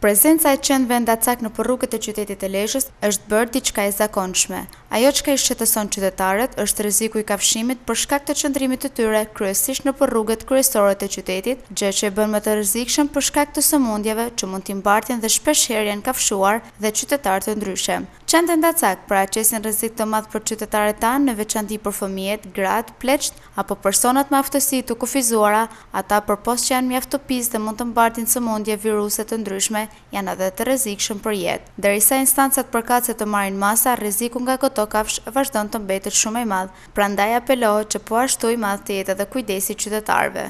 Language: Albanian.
Prezenca e qenëve ndacak në përruket e qytetit e leshës është bërë diçka e zakonshme. Ajo që ka i shqetëson qytetarët është reziku i kafshimit për shkak të qëndrimit të tyre kryesisht në përrrugët kryesore të qytetit, gjë që e bën më të rezikshëm për shkak të sëmundjeve që mund t'im bartjen dhe shpesherjen kafshuar dhe qytetarët të ndryshe. Qëndë ndacak pra qesin rezik të madhë për qytetarët tanë në veçanti për fëmijet, gratë, pleqt, apo personat më aftësi të kufizuara, ata për post që janë mjaft të dhe mund të mbartin së mundje viruset të ndryshme, janë edhe të rezikshëm për jetë. Dërisa instancat për përkace të marin masa, reziku nga këto ato kafsh vazhdojnë të mbetet shumë e madhë, pra ndaj apelohë që po ashtu i madhë të jetë edhe kujdesi qytetarve.